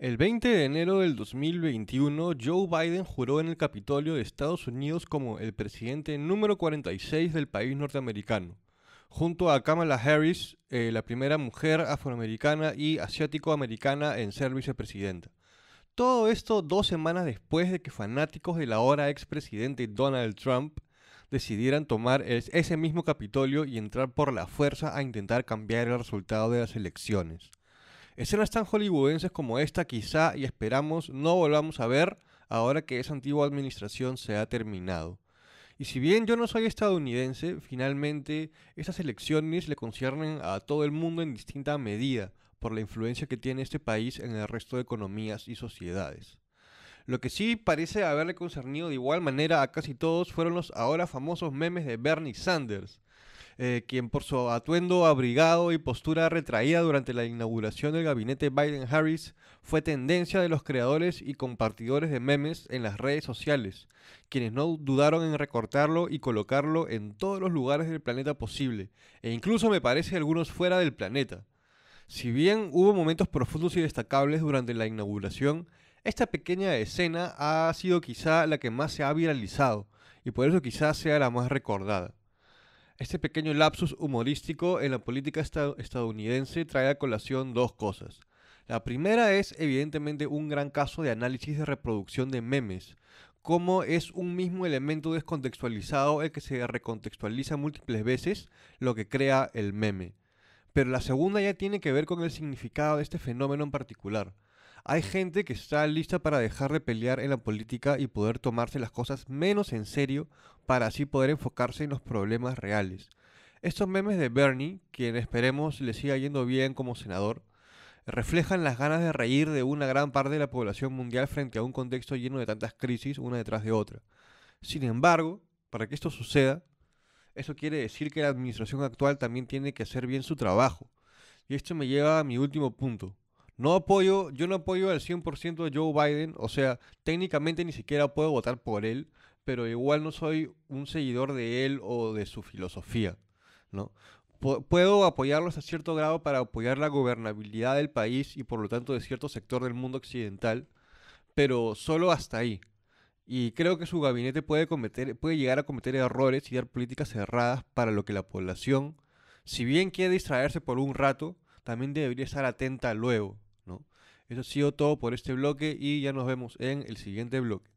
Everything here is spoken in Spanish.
El 20 de enero del 2021, Joe Biden juró en el Capitolio de Estados Unidos como el presidente número 46 del país norteamericano, junto a Kamala Harris, eh, la primera mujer afroamericana y asiático-americana en ser vicepresidenta. Todo esto dos semanas después de que fanáticos del ahora expresidente Donald Trump decidieran tomar ese mismo Capitolio y entrar por la fuerza a intentar cambiar el resultado de las elecciones. Escenas tan hollywoodenses como esta quizá y esperamos no volvamos a ver ahora que esa antigua administración se ha terminado. Y si bien yo no soy estadounidense, finalmente estas elecciones le conciernen a todo el mundo en distinta medida por la influencia que tiene este país en el resto de economías y sociedades. Lo que sí parece haberle concernido de igual manera a casi todos fueron los ahora famosos memes de Bernie Sanders, eh, quien por su atuendo abrigado y postura retraída durante la inauguración del gabinete Biden-Harris fue tendencia de los creadores y compartidores de memes en las redes sociales, quienes no dudaron en recortarlo y colocarlo en todos los lugares del planeta posible, e incluso me parece algunos fuera del planeta. Si bien hubo momentos profundos y destacables durante la inauguración, esta pequeña escena ha sido quizá la que más se ha viralizado y por eso quizá sea la más recordada. Este pequeño lapsus humorístico en la política estadounidense trae a colación dos cosas. La primera es evidentemente un gran caso de análisis de reproducción de memes, cómo es un mismo elemento descontextualizado el que se recontextualiza múltiples veces, lo que crea el meme. Pero la segunda ya tiene que ver con el significado de este fenómeno en particular. Hay gente que está lista para dejar de pelear en la política y poder tomarse las cosas menos en serio para así poder enfocarse en los problemas reales. Estos memes de Bernie, quien esperemos le siga yendo bien como senador, reflejan las ganas de reír de una gran parte de la población mundial frente a un contexto lleno de tantas crisis una detrás de otra. Sin embargo, para que esto suceda, eso quiere decir que la administración actual también tiene que hacer bien su trabajo. Y esto me lleva a mi último punto. No apoyo, yo no apoyo al 100% a Joe Biden, o sea, técnicamente ni siquiera puedo votar por él, pero igual no soy un seguidor de él o de su filosofía, ¿no? puedo apoyarlo hasta cierto grado para apoyar la gobernabilidad del país y por lo tanto de cierto sector del mundo occidental, pero solo hasta ahí. Y creo que su gabinete puede, cometer, puede llegar a cometer errores y dar políticas erradas para lo que la población, si bien quiere distraerse por un rato, también debería estar atenta luego. Eso ha sido todo por este bloque y ya nos vemos en el siguiente bloque.